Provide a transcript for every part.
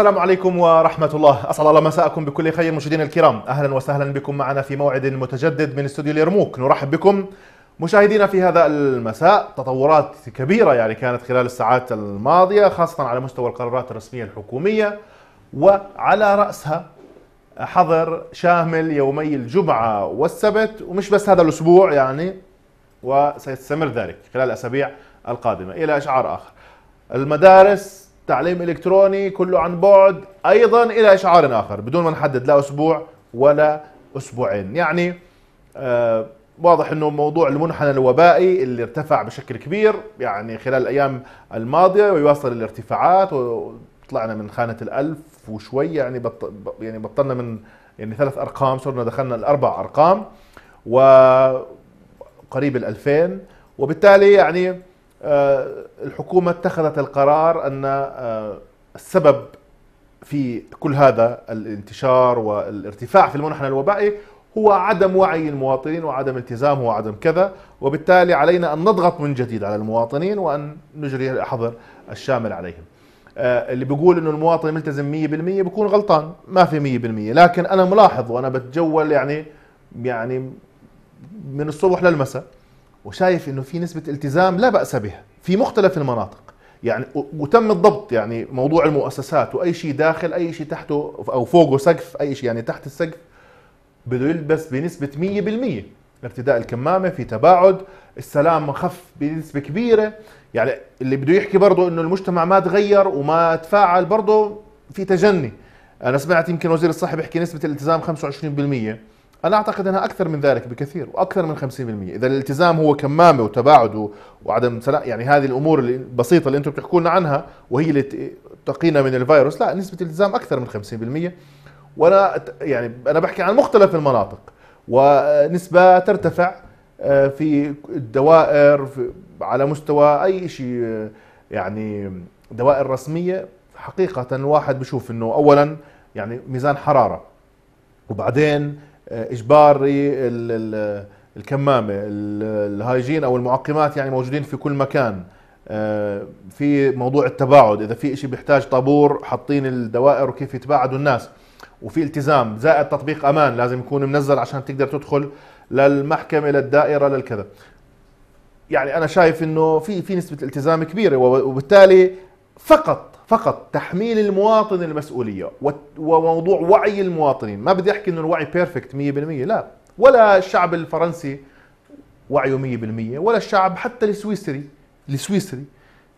السلام عليكم ورحمة الله أسعد الله مساءكم بكل خير مشاهدينا الكرام أهلا وسهلا بكم معنا في موعد متجدد من استوديو اليرموك نرحب بكم مشاهدينا في هذا المساء تطورات كبيرة يعني كانت خلال الساعات الماضية خاصة على مستوى القرارات الرسمية الحكومية وعلى رأسها حظر شامل يومي الجمعة والسبت ومش بس هذا الأسبوع يعني وسيستمر ذلك خلال الأسابيع القادمة إلى إشعار آخر المدارس تعليم الكتروني كله عن بعد ايضا الى اشعار اخر بدون ما نحدد لا اسبوع ولا اسبوعين يعني آه واضح انه موضوع المنحنى الوبائي اللي ارتفع بشكل كبير يعني خلال الايام الماضيه ويواصل الارتفاعات وطلعنا من خانه الالف وشوي يعني بط... يعني بطلنا من يعني ثلاث ارقام صرنا دخلنا الاربع ارقام وقريب ال 2000 وبالتالي يعني آه، الحكومة اتخذت القرار أن آه، السبب في كل هذا الانتشار والارتفاع في المنحنى الوبائي هو عدم وعي المواطنين وعدم التزامه وعدم كذا وبالتالي علينا أن نضغط من جديد على المواطنين وأن نجري الحظر الشامل عليهم آه، اللي بيقول انه المواطن ملتزم 100% بيكون غلطان ما في 100% لكن انا ملاحظ وانا بتجول يعني يعني من الصبح للمساء وشايف انه في نسبه التزام لا باس بها في مختلف المناطق يعني وتم الضبط يعني موضوع المؤسسات واي شيء داخل اي شيء تحته او فوقه سقف اي شيء يعني تحت السقف بده يلبس بنسبه 100% ارتداء الكمامه في تباعد السلام خف بنسبه كبيره يعني اللي بده يحكي برضه انه المجتمع ما تغير وما تفاعل برضه في تجني انا سمعت يمكن وزير الصحه بيحكي نسبه الالتزام 25% انا اعتقد انها اكثر من ذلك بكثير واكثر من 50% اذا الالتزام هو كمامه وتباعد وعدم سلام يعني هذه الامور البسيطه اللي انتم بتحكوا لنا عنها وهي اللي تقينا من الفيروس لا نسبه الالتزام اكثر من 50% وانا يعني انا بحكي عن مختلف المناطق ونسبه ترتفع آه، في الدوائر في على مستوى اي شيء آه، يعني دوائر رسميه حقيقه الواحد بشوف انه اولا يعني ميزان حراره وبعدين اجباري الكمامه الهايجين او المعقمات يعني موجودين في كل مكان آه، في موضوع التباعد اذا في شيء بيحتاج طابور حاطين الدوائر وكيف يتباعدوا الناس وفي التزام زائد تطبيق امان لازم يكون منزل عشان تقدر تدخل للمحكمه للدائره للكذا يعني انا شايف انه في في نسبه التزام كبيره وبالتالي فقط فقط تحميل المواطن المسؤوليه وموضوع وعي المواطنين ما بدي احكي انه الوعي بيرفكت 100% لا ولا الشعب الفرنسي وعيه 100% ولا الشعب حتى السويسري السويسري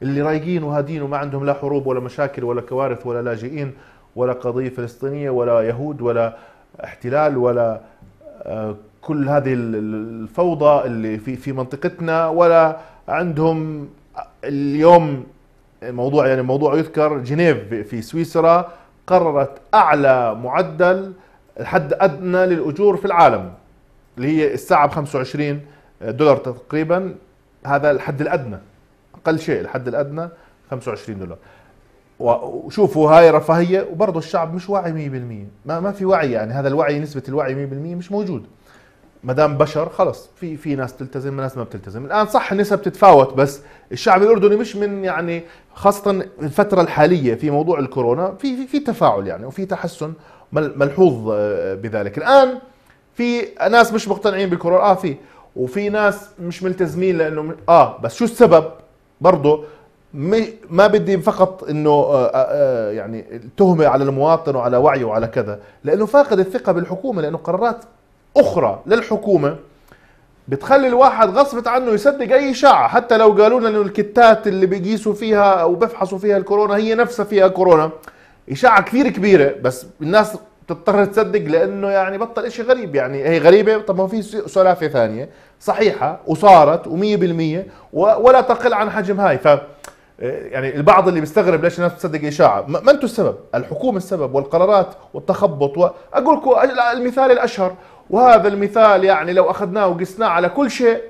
اللي رايقين وهادين وما عندهم لا حروب ولا مشاكل ولا كوارث ولا لاجئين ولا قضيه فلسطينيه ولا يهود ولا احتلال ولا آه، كل هذه الفوضى اللي في في منطقتنا ولا عندهم اليوم موضوع يعني موضوع يذكر جنيف في سويسرا قررت اعلى معدل الحد ادنى للاجور في العالم اللي هي الساعه ب 25 دولار تقريبا هذا الحد الادنى اقل شيء الحد الادنى 25 دولار وشوفوا هاي رفاهيه وبرضه الشعب مش واعي 100% ما ما في وعي يعني هذا الوعي نسبه الوعي 100% مش موجود ما دام بشر خلص في في ناس بتلتزم ناس ما بتلتزم الان صح النسب بتتفاوت بس الشعب الاردني مش من يعني خاصه الفتره الحاليه في موضوع الكورونا في في, في تفاعل يعني وفي تحسن ملحوظ آه، بذلك الان في ناس مش مقتنعين بالكورونا اه في وفي ناس مش ملتزمين لانه اه بس شو السبب برضه ما بدي فقط انه آه، آه، يعني تهمه على المواطن وعلى وعيه وعلى كذا لانه فاقد الثقه بالحكومه لانه قرارات اخرى للحكومه بتخلي الواحد غصبت عنه يصدق اي اشاعه حتى لو قالوا لنا انه الكتات اللي بيقيسوا فيها او بفحصوا فيها الكورونا هي نفسها فيها كورونا اشاعه كثير كبيره بس الناس بتضطر تصدق لانه يعني بطل اشي غريب يعني هي غريبه طب ما في سلافه ثانيه صحيحه وصارت و100% ولا تقل عن حجم هاي ف يعني البعض اللي بيستغرب ليش الناس بتصدق اشاعه ما انتم السبب الحكومه السبب والقرارات والتخبط واقول لكم المثال الاشهر وهذا المثال يعني لو اخذناه وقسناه على كل شيء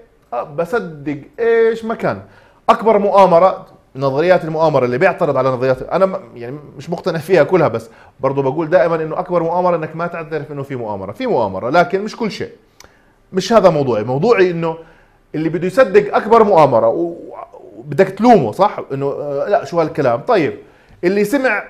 بصدق ايش ما كان اكبر مؤامره نظريات المؤامره اللي بيعترض على نظريات انا يعني مش مقتنع فيها كلها بس برضه بقول دائما انه اكبر مؤامره انك ما تعترف انه في مؤامره في مؤامره لكن مش كل شيء مش هذا موضوعي موضوعي انه اللي بده يصدق اكبر مؤامره وبدك تلومه صح انه آه، لا شو هالكلام طيب اللي سمع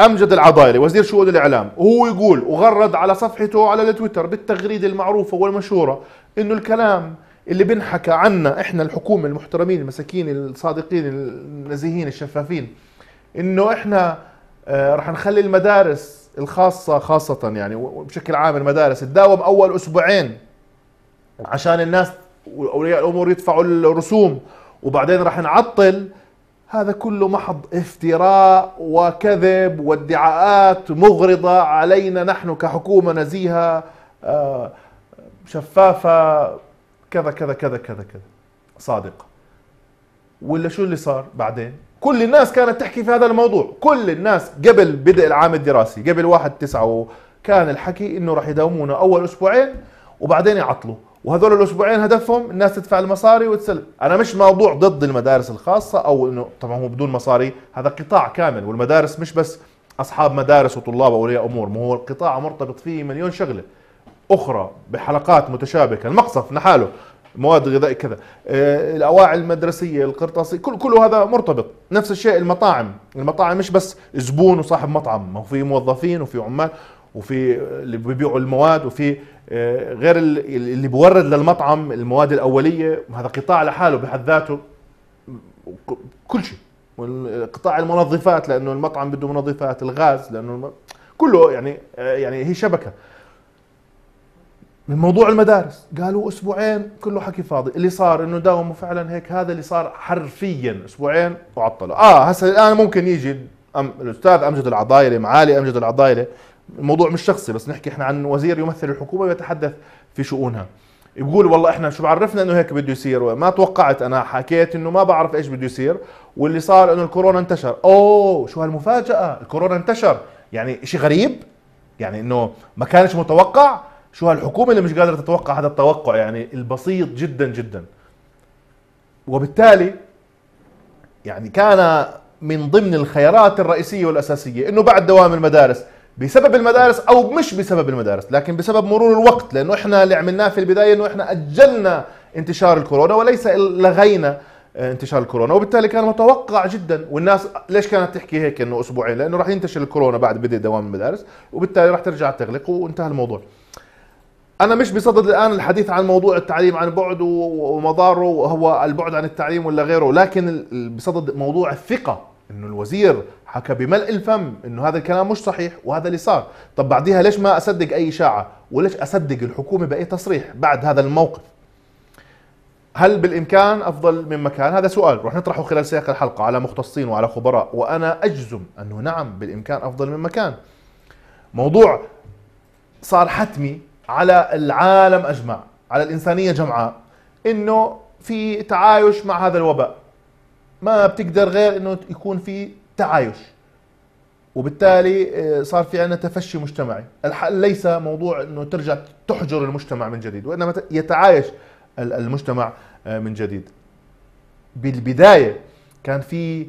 امجد العضايري وزير شؤون الاعلام وهو يقول وغرد على صفحته على التويتر بالتغريده المعروفه والمشهوره انه الكلام اللي بنحكى عنا احنا الحكومه المحترمين المساكين الصادقين النزيهين الشفافين انه احنا آه، رح نخلي المدارس الخاصه خاصه يعني وبشكل عام المدارس تداوم اول اسبوعين عشان الناس واولياء الامور يدفعوا الرسوم وبعدين رح نعطل هذا كله محض افتراء وكذب وادعاءات مغرضة علينا نحن كحكومة نزيهة آه، شفافة كذا كذا كذا كذا كذا صادقة ولا شو اللي صار بعدين كل الناس كانت تحكي في هذا الموضوع كل الناس قبل بدء العام الدراسي قبل واحد تسعة كان الحكي انه راح يداومونا اول اسبوعين وبعدين يعطلوا وهذول الاسبوعين هدفهم الناس تدفع المصاري وتسلم انا مش موضوع ضد المدارس الخاصه او انه طبعا هو بدون مصاري هذا قطاع كامل والمدارس مش بس اصحاب مدارس وطلاب واولياء امور ما هو القطاع مرتبط فيه مليون شغله اخرى بحلقات متشابكه المقصف نحاله مواد غذائيه كذا آه، الاواعي المدرسيه القرطاسيه كل كله هذا مرتبط نفس الشيء المطاعم المطاعم مش بس زبون وصاحب مطعم ما هو في موظفين وفي عمال وفي اللي بيبيعوا المواد وفي آه، غير اللي بورد للمطعم المواد الاوليه هذا قطاع لحاله بحد ذاته كل شيء قطاع المنظفات لانه المطعم بده منظفات الغاز لانه الم... كله يعني آه، يعني هي شبكه من موضوع المدارس قالوا اسبوعين كله حكي فاضي اللي صار انه داوموا فعلا هيك هذا اللي صار حرفيا اسبوعين وعطلوا اه هسه الان ممكن يجي أم الاستاذ امجد العضايله معالي امجد العضايله الموضوع مش شخصي بس نحكي احنا عن وزير يمثل الحكومه ويتحدث في شؤونها يقول والله احنا شو بعرفنا انه هيك بده يصير ما توقعت انا حكيت انه ما بعرف ايش بده يصير واللي صار انه الكورونا انتشر اوه شو هالمفاجاه الكورونا انتشر يعني شيء غريب يعني انه ما كانش متوقع شو هالحكومه اللي مش قادره تتوقع هذا التوقع يعني البسيط جدا جدا وبالتالي يعني كان من ضمن الخيارات الرئيسيه والاساسيه انه بعد دوام المدارس بسبب المدارس او مش بسبب المدارس لكن بسبب مرور الوقت لانه احنا اللي عملناه في البدايه انه احنا اجلنا انتشار الكورونا وليس لغينا آه، انتشار الكورونا وبالتالي كان متوقع جدا والناس ليش كانت تحكي هيك انه اسبوعين لانه راح ينتشر الكورونا بعد بدء دوام المدارس وبالتالي راح ترجع تغلق وانتهى الموضوع انا مش بصدد الان الحديث عن موضوع التعليم عن بعد ومضاره وهو البعد عن التعليم ولا غيره لكن بصدد موضوع الثقه انه الوزير حكى بملء الفم انه هذا الكلام مش صحيح وهذا اللي صار طب بعديها ليش ما اصدق اي اشاعه وليش اصدق الحكومه باي تصريح بعد هذا الموقف هل بالامكان افضل من مكان هذا سؤال رح نطرحه خلال سياق الحلقه على مختصين وعلى خبراء وانا اجزم انه نعم بالامكان افضل من مكان موضوع صار حتمي على العالم اجمع على الانسانيه جمعاء انه في تعايش مع هذا الوباء ما بتقدر غير انه يكون في تعايش وبالتالي آه، صار في عندنا تفشي مجتمعي الحل ليس موضوع انه ترجع تحجر المجتمع من جديد وانما يتعايش المجتمع آه، من جديد بالبدايه كان في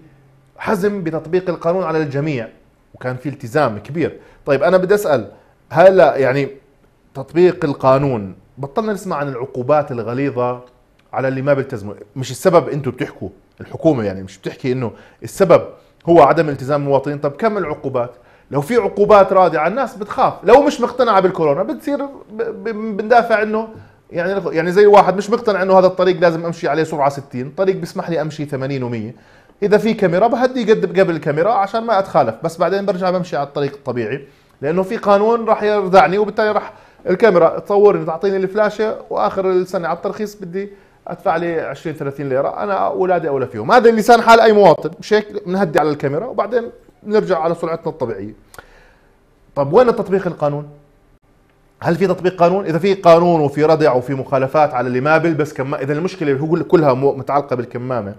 حزم بتطبيق القانون على الجميع وكان في التزام كبير طيب انا بدي اسال هلا يعني تطبيق القانون بطلنا نسمع عن العقوبات الغليظه على اللي ما بيلتزموا مش السبب انتم بتحكوا الحكومه يعني مش بتحكي انه السبب هو عدم التزام المواطنين طب كم العقوبات لو في عقوبات رادعه الناس بتخاف لو مش مقتنعه بالكورونا بتصير بندافع انه يعني يعني زي واحد مش مقتنع انه هذا الطريق لازم امشي عليه سرعه 60 طريق بيسمح لي امشي 80 و100 اذا في كاميرا بهدي قد قبل الكاميرا عشان ما اتخالف بس بعدين برجع بمشي على الطريق الطبيعي لانه في قانون راح يردعني وبالتالي راح الكاميرا تصورني تعطيني الفلاشه واخر السنه على الترخيص بدي ادفع لي 20 30 ليره انا اولادي اولى فيهم هذا لسان حال اي مواطن مش هيك بنهدي على الكاميرا وبعدين بنرجع على سرعتنا الطبيعيه طب وين تطبيق القانون هل في تطبيق قانون اذا في قانون وفي ردع وفي مخالفات على اللي ما بيلبس كم اذا المشكله هو كلها متعلقه بالكمامه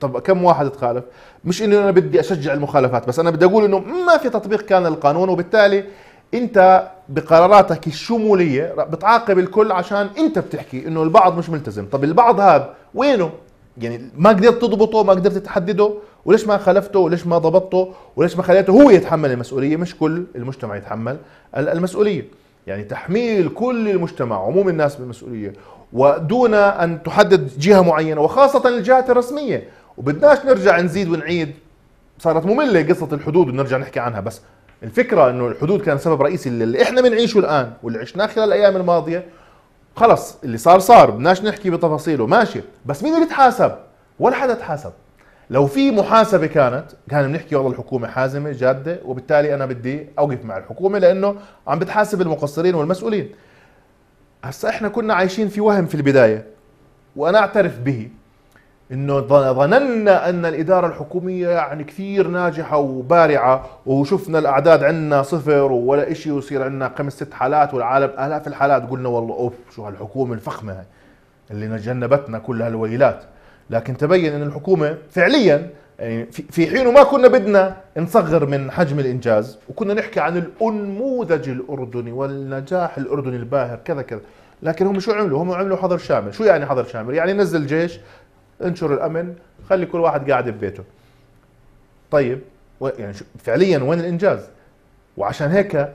طب كم واحد تخالف مش انه انا بدي اشجع المخالفات بس انا بدي اقول انه ما في تطبيق كان للقانون وبالتالي انت بقراراتك الشموليه بتعاقب الكل عشان انت بتحكي انه البعض مش ملتزم طب البعض هذا وينه يعني ما قدرت تضبطه ما قدرت تحدده وليش ما خلفته وليش ما ضبطته وليش ما خليته هو يتحمل المسؤوليه مش كل المجتمع يتحمل المسؤوليه يعني تحميل كل المجتمع عموم الناس بالمسؤوليه ودون ان تحدد جهه معينه وخاصه الجهات الرسميه وبدناش نرجع نزيد ونعيد صارت ممله قصه الحدود ونرجع نحكي عنها بس الفكره انه الحدود كان سبب رئيسي اللي احنا بنعيشه الان واللي عشناه خلال الايام الماضيه خلص اللي صار صار بدناش نحكي بتفاصيله ماشي بس مين اللي تحاسب ولا حدا تحاسب لو في محاسبه كانت كان بنحكي والله الحكومه حازمه جاده وبالتالي انا بدي اوقف مع الحكومه لانه عم بتحاسب المقصرين والمسؤولين هسا احنا كنا عايشين في وهم في البدايه وانا اعترف به انه ظننا ان الاداره الحكوميه يعني كثير ناجحه وبارعه وشفنا الاعداد عندنا صفر ولا شيء ويصير عندنا خمس ست حالات والعالم الاف الحالات قلنا والله اوف شو هالحكومه الفخمه اللي جنبتنا كل هالويلات لكن تبين ان الحكومه فعليا يعني في حين ما كنا بدنا نصغر من حجم الانجاز وكنا نحكي عن الانموذج الاردني والنجاح الاردني الباهر كذا كذا لكن هم شو عملوا؟ هم عملوا حظر شامل، شو يعني حظر شامل؟ يعني نزل جيش انشر الامن خلي كل واحد قاعد ببيته طيب يعني فعليا وين الانجاز وعشان هيك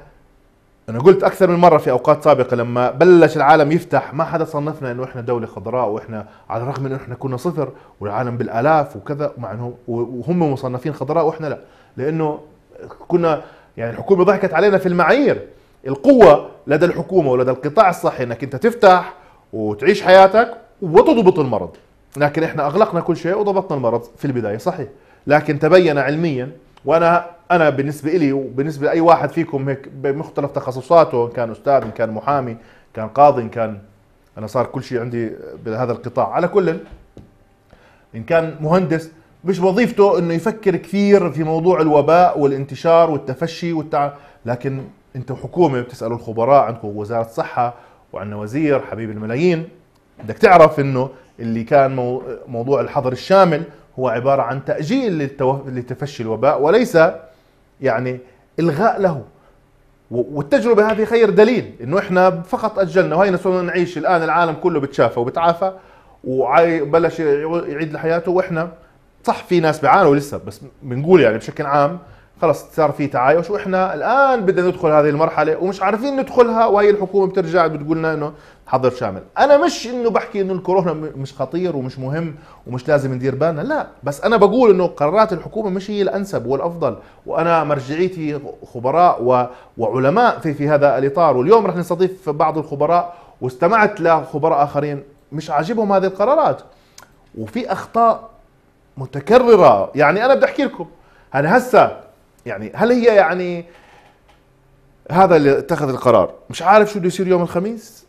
انا قلت اكثر من مره في اوقات سابقه لما بلش العالم يفتح ما حدا صنفنا انه احنا دوله خضراء واحنا على الرغم من انه احنا كنا صفر والعالم بالالاف وكذا مع انه وهم مصنفين خضراء واحنا لا لانه كنا يعني الحكومه ضحكت علينا في المعايير القوه لدى الحكومه ولدى القطاع الصحي انك انت تفتح وتعيش حياتك وتضبط المرض لكن احنا اغلقنا كل شيء وضبطنا المرض في البدايه صحيح لكن تبين علميا وانا انا بالنسبه لي وبالنسبه لاي واحد فيكم هيك بمختلف تخصصاته ان كان استاذ ان كان محامي ان كان قاضي ان كان انا صار كل شيء عندي بهذا القطاع على كل ان كان مهندس مش وظيفته انه يفكر كثير في موضوع الوباء والانتشار والتفشي والتع... لكن انت حكومه بتسالوا الخبراء عندكم وزاره الصحه وعندنا وزير حبيب الملايين بدك تعرف انه اللي كان موضوع الحظر الشامل هو عبارة عن تأجيل لتفشي الوباء وليس يعني إلغاء له والتجربة هذه خير دليل انه احنا فقط اجلنا وهي صرنا نعيش الان العالم كله بتشافى وبتعافى وبلش يعيد لحياته واحنا صح في ناس بيعانوا لسه بس بنقول يعني بشكل عام خلص صار في تعايش واحنا الان بدنا ندخل هذه المرحله ومش عارفين ندخلها وهي الحكومه بترجع بتقول لنا انه حظر شامل انا مش انه بحكي انه الكورونا مش خطير ومش مهم ومش لازم ندير بالنا لا بس انا بقول انه قرارات الحكومه مش هي الانسب والافضل وانا مرجعيتي خبراء و... وعلماء في في هذا الاطار واليوم رح نستضيف بعض الخبراء واستمعت لخبراء اخرين مش عاجبهم هذه القرارات وفي اخطاء متكرره يعني انا بدي احكي لكم انا هسه يعني هل هي يعني هذا اللي اتخذ القرار مش عارف شو بده يصير يوم الخميس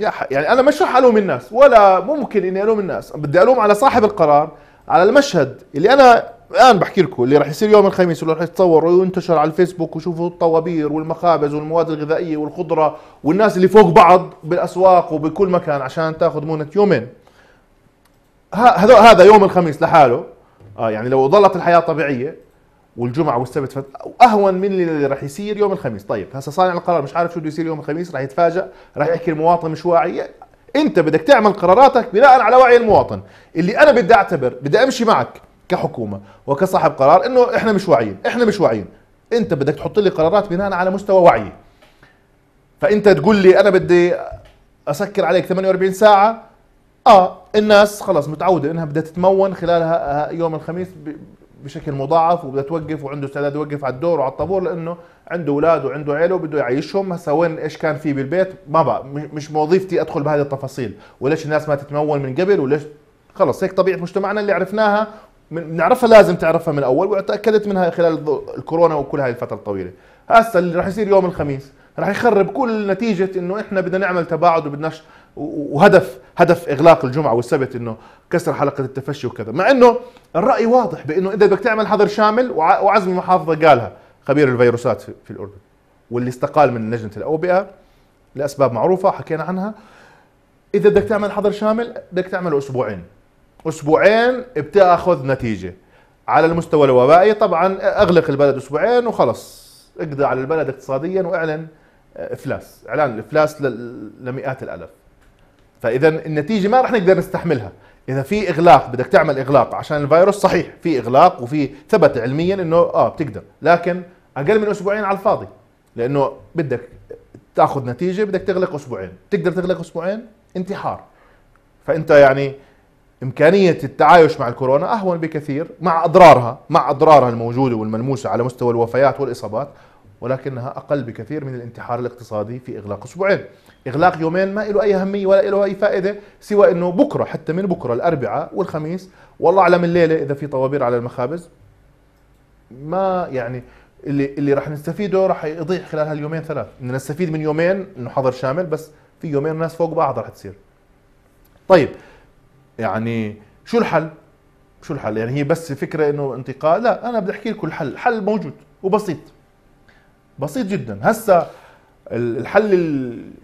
يا ح... يعني انا مش رح الوم الناس ولا ممكن اني الوم الناس بدي الوم على صاحب القرار على المشهد اللي انا الان بحكي لكم اللي رح يصير يوم الخميس واللي رح يتصور وينتشر على الفيسبوك وشوفوا الطوابير والمخابز والمواد الغذائيه والخضره والناس اللي فوق بعض بالاسواق وبكل مكان عشان تاخذ مونه يومين هذا هذا يوم الخميس لحاله اه يعني لو ظلت الحياه طبيعيه والجمعه والسبت فت... اهون من اللي راح يصير يوم الخميس طيب هسه صانع القرار مش عارف شو بده يصير يوم الخميس راح يتفاجئ راح يحكي المواطن مش واعي انت بدك تعمل قراراتك بناء على وعي المواطن اللي انا بدي اعتبر بدي امشي معك كحكومه وكصاحب قرار انه احنا مش واعيين احنا مش واعيين انت بدك تحط لي قرارات بناء على مستوى وعيي فانت تقول لي انا بدي اسكر عليك 48 ساعه اه الناس خلاص متعوده انها بدها تتمون خلال يوم الخميس بشكل مضاعف وبدها توقف وعنده استعداد يوقف على الدور وعلى الطابور لانه عنده اولاد وعنده عيله وبده يعيشهم هسا وين ايش كان في بالبيت ما بقى مش وظيفتي ادخل بهذه التفاصيل وليش الناس ما تتمول من قبل وليش خلص هيك طبيعه مجتمعنا اللي عرفناها بنعرفها لازم تعرفها من اول وتاكدت منها خلال الكورونا وكل هاي الفتره الطويله هسا اللي راح يصير يوم الخميس راح يخرب كل نتيجه انه احنا بدنا نعمل تباعد وبدناش وهدف هدف اغلاق الجمعه والسبت انه كسر حلقه التفشي وكذا مع انه الراي واضح بانه اذا بدك تعمل حظر شامل وعزم المحافظه قالها خبير الفيروسات في الاردن واللي استقال من لجنه الاوبئه لاسباب معروفه حكينا عنها اذا بدك تعمل حظر شامل بدك تعمله اسبوعين اسبوعين بتاخذ نتيجه على المستوى الوبائي طبعا اغلق البلد اسبوعين وخلص اقضي على البلد اقتصاديا واعلن آه، افلاس اعلان الافلاس لمئات الالاف فاذا النتيجه ما رح نقدر نستحملها اذا في اغلاق بدك تعمل اغلاق عشان الفيروس صحيح في اغلاق وفي ثبت علميا انه اه بتقدر لكن اقل من اسبوعين على الفاضي لانه بدك تاخذ نتيجه بدك تغلق اسبوعين تقدر تغلق اسبوعين انتحار فانت يعني إمكانية التعايش مع الكورونا أهون بكثير مع أضرارها مع أضرارها الموجودة والملموسة على مستوى الوفيات والإصابات ولكنها أقل بكثير من الانتحار الاقتصادي في إغلاق أسبوعين إغلاق يومين ما له أي أهمية ولا له أي فائدة سوى أنه بكرة حتى من بكرة الأربعاء والخميس والله أعلم الليلة إذا في طوابير على المخابز ما يعني اللي اللي راح نستفيده راح يضيع خلال هاليومين ثلاث بدنا نستفيد من يومين انه حظر شامل بس في يومين ناس فوق بعض راح تصير طيب يعني شو الحل شو الحل يعني هي بس فكره انه انتقال لا انا بدي احكي لكم الحل حل موجود وبسيط بسيط جدا هسا الحل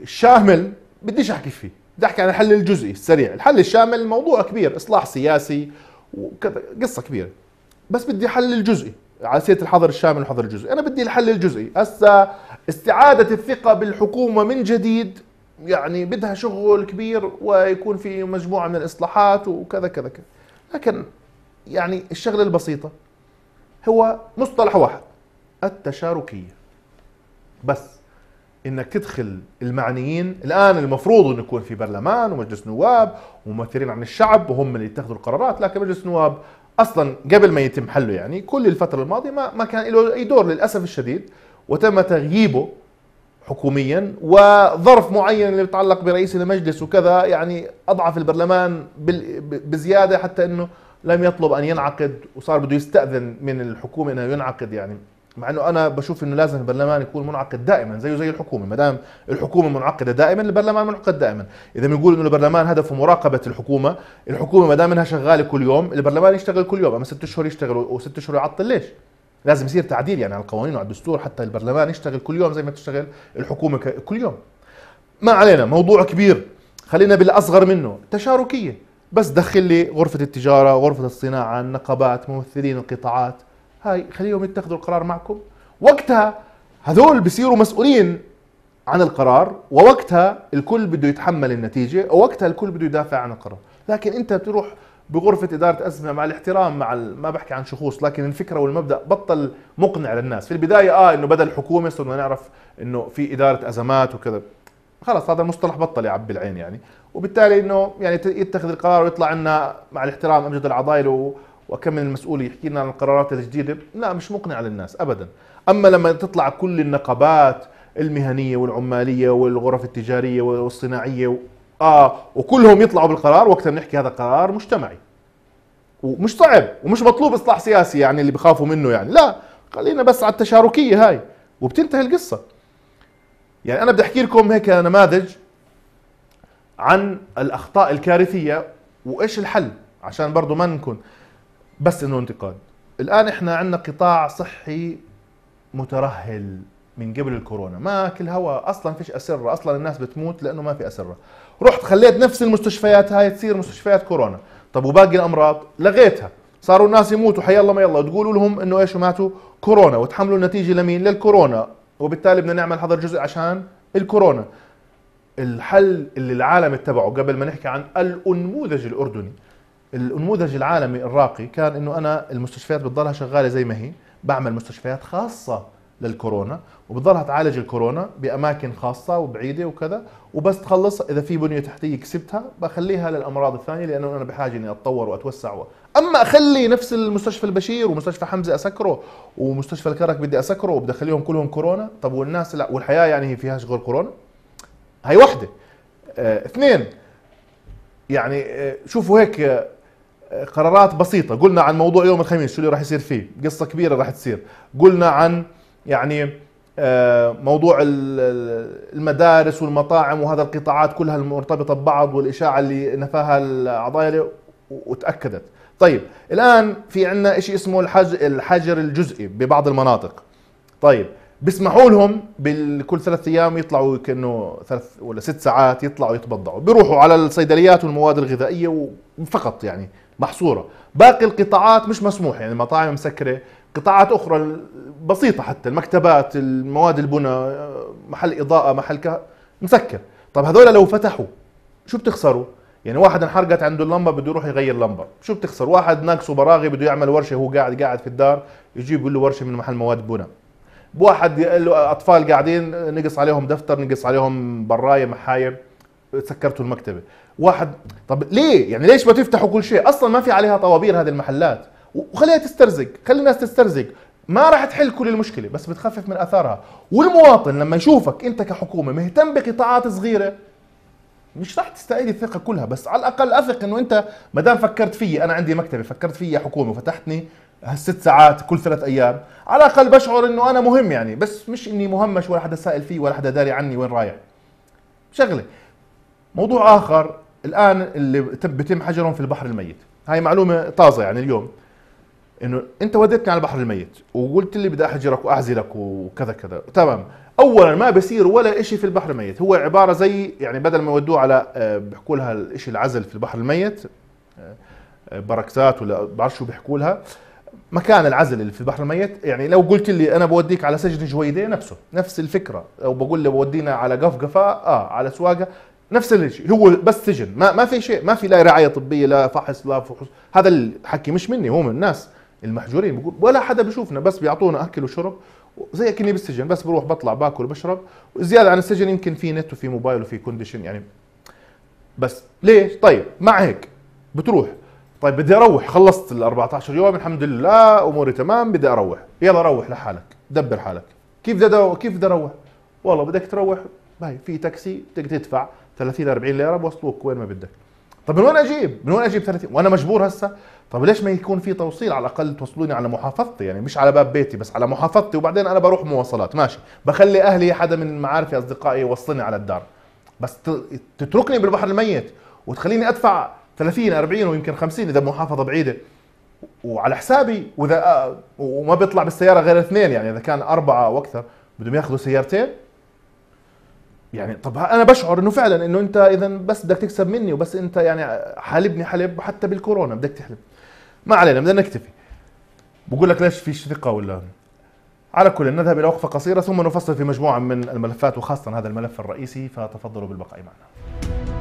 الشامل بديش احكي فيه بدي احكي عن الحل الجزئي السريع الحل الشامل موضوع كبير اصلاح سياسي وكذا قصه كبيره بس بدي حل الجزئي على سيره الحظر الشامل والحظر الجزئي انا بدي الحل الجزئي هسا استعاده الثقه بالحكومه من جديد يعني بدها شغل كبير ويكون في مجموعه من الاصلاحات وكذا كذا كذا لكن يعني الشغله البسيطه هو مصطلح واحد التشاركيه بس انك تدخل المعنيين الان المفروض انه يكون في برلمان ومجلس نواب وممثلين عن الشعب وهم اللي يتخذوا القرارات لكن مجلس النواب اصلا قبل ما يتم حله يعني كل الفتره الماضيه ما ما كان له اي دور للاسف الشديد وتم تغييبه حكوميا وظرف معين اللي يتعلق برئيس المجلس وكذا يعني اضعف البرلمان بزياده حتى انه لم يطلب ان ينعقد وصار بده يستاذن من الحكومه انه ينعقد يعني مع انه انا بشوف انه لازم البرلمان يكون منعقد دائما زيه زي الحكومه ما دام الحكومه منعقده دائما البرلمان منعقد دائما اذا بنقول انه البرلمان هدفه مراقبه الحكومه الحكومه ما دام انها شغاله كل يوم البرلمان يشتغل كل يوم اما ست اشهر يشتغل وست اشهر يعطل ليش لازم يصير تعديل يعني على القوانين وعلى الدستور حتى البرلمان يشتغل كل يوم زي ما تشتغل الحكومه كل يوم ما علينا موضوع كبير خلينا بالاصغر منه تشاركيه بس دخل لي غرفه التجاره غرفه الصناعه النقابات ممثلين القطاعات هاي خليهم يتخذوا القرار معكم وقتها هذول بصيروا مسؤولين عن القرار ووقتها الكل بده يتحمل النتيجة ووقتها الكل بده يدافع عن القرار لكن انت بتروح بغرفة إدارة أزمة مع الاحترام مع ما بحكي عن شخوص لكن الفكرة والمبدأ بطل مقنع للناس في البداية آه إنه بدل الحكومة صرنا نعرف إنه في إدارة أزمات وكذا خلاص هذا المصطلح بطل يعبي العين يعني وبالتالي إنه يعني يتخذ القرار ويطلع عنا مع الاحترام أمجد العضايل وكم من المسؤول يحكي لنا عن القرارات الجديده لا مش مقنعه للناس ابدا اما لما تطلع كل النقابات المهنيه والعماليه والغرف التجاريه والصناعيه و... اه وكلهم يطلعوا بالقرار وقتها بنحكي هذا قرار مجتمعي ومش صعب ومش مطلوب اصلاح سياسي يعني اللي بخافوا منه يعني لا خلينا بس على التشاركيه هاي وبتنتهي القصه يعني انا بدي احكي لكم هيك نماذج عن الاخطاء الكارثيه وايش الحل عشان برضه ما نكون بس انه انتقاد الان احنا عندنا قطاع صحي مترهل من قبل الكورونا ماكل هواء اصلا فيش اسره اصلا الناس بتموت لانه ما في اسره رحت خليت نفس المستشفيات هاي تصير مستشفيات كورونا طب وباقي الامراض لغيتها صاروا الناس يموتوا حي الله ما يلا وتقولوا لهم انه ايش ماتوا كورونا وتحملوا النتيجه لمين للكورونا وبالتالي بدنا نعمل هذا الجزء عشان الكورونا الحل اللي العالم اتبعه قبل ما نحكي عن الانموذج الاردني النموذج العالمي الراقي كان انه انا المستشفيات بتضلها شغاله زي ما هي بعمل مستشفيات خاصه للكورونا وبتضلها تعالج الكورونا باماكن خاصه وبعيده وكذا وبس تخلص اذا في بنيه تحتيه كسبتها بخليها للامراض الثانيه لانه انا بحاجه اني اتطور واتوسع و... اما اخلي نفس المستشفى البشير ومستشفى حمزه اسكره ومستشفى الكرك بدي اسكره وبدي اخليهم كلهم كورونا طب والناس لا والحياه يعني هي فيهاش غير كورونا هاي وحده آه اثنين يعني آه شوفوا هيك آه، قرارات بسيطة قلنا عن موضوع يوم الخميس شو اللي راح يصير فيه قصة كبيرة راح تصير قلنا عن يعني آه، موضوع المدارس والمطاعم وهذا القطاعات كلها المرتبطة ببعض والإشاعة اللي نفاها الأعضاء وتأكدت طيب الآن في عندنا شيء اسمه الحجر الجزئي ببعض المناطق طيب بيسمحوا لهم بكل ثلاث ايام يطلعوا كانه ثلاث ولا ست ساعات يطلعوا يتبضعوا بيروحوا على الصيدليات والمواد الغذائيه وفقط يعني محصوره باقي القطاعات مش مسموح يعني المطاعم مسكره قطاعات اخرى بسيطه حتى المكتبات المواد البنى محل اضاءه محل كه... مسكر طب هذول لو فتحوا شو بتخسروا يعني واحد انحرقت عنده اللمبه بده يروح يغير لمبه شو بتخسر واحد ناقصه براغي بده يعمل ورشه هو قاعد قاعد في الدار يجيب له ورشه من محل مواد بنى له اطفال قاعدين نقص عليهم دفتر نقص عليهم برايه محايب سكرتوا المكتبه واحد طب ليه يعني ليش ما تفتحوا كل شيء اصلا ما في عليها طوابير هذه المحلات وخليها تسترزق خلي الناس تسترزق ما راح تحل كل المشكله بس بتخفف من اثارها والمواطن لما يشوفك انت كحكومه مهتم بقطاعات صغيره مش راح تستعيد الثقه كلها بس على الاقل اثق انه انت ما دام فكرت فيي انا عندي مكتبه فكرت فيي حكومه وفتحتني هالست ساعات كل ثلاث ايام على الاقل بشعر انه انا مهم يعني بس مش اني مهمش ولا حدا سائل فيه ولا حدا داري عني وين رايح شغله موضوع اخر الان اللي بتم حجرهم في البحر الميت هاي معلومه طازه يعني اليوم انه انت وديتني على البحر الميت وقلت لي بدي احجرك واعزلك وكذا كذا تمام اولا ما بصير ولا شيء في البحر الميت هو عباره زي يعني بدل ما يودوه على آه، بيحكوا لها الشيء العزل في البحر الميت آه، آه، بركسات ولا بعرف شو بيحكوا لها مكان العزل اللي في البحر الميت يعني لو قلت لي انا بوديك على سجن جويديه نفسه نفس الفكره لو بقول لي بودينا على قفقفه اه على سواقه نفس الشيء هو بس سجن ما ما في شيء ما في لا رعايه طبيه لا فحص لا فحوص هذا الحكي مش مني هو من الناس المحجورين بقول ولا حدا بشوفنا بس بيعطونا اكل وشرب زي كني بالسجن بس بروح بطلع باكل وبشرب زياده عن السجن يمكن في نت وفي موبايل وفي كونديشن يعني بس ليش طيب مع هيك بتروح طيب بدي اروح خلصت ال 14 يوم الحمد لله اموري تمام بدي اروح يلا روح لحالك دبر حالك كيف بدي كيف بدي اروح والله بدك تروح باي في تاكسي بدك تدفع 30 40 ليره بوصلوك وين ما بدك طب من وين اجيب من وين اجيب 30 وانا مجبور هسه طب ليش ما يكون في توصيل على الاقل توصلوني على محافظتي يعني مش على باب بيتي بس على محافظتي وبعدين انا بروح مواصلات ماشي بخلي اهلي حدا من معارفي اصدقائي يوصلني على الدار بس تتركني بالبحر الميت وتخليني ادفع 30 40 ويمكن 50 اذا محافظه بعيده وعلى حسابي واذا آه، وما بيطلع بالسياره غير اثنين يعني اذا كان اربعه او اكثر بدهم ياخذوا سيارتين يعني طب انا بشعر انه فعلا انه انت اذا بس بدك تكسب مني وبس انت يعني حالبني حلب حتى بالكورونا بدك تحلب ما علينا بدنا نكتفي بقول لك ليش فيش ثقه ولا على كل نذهب الى وقفه قصيره ثم نفصل في مجموعه من الملفات وخاصه هذا الملف الرئيسي فتفضلوا بالبقاء معنا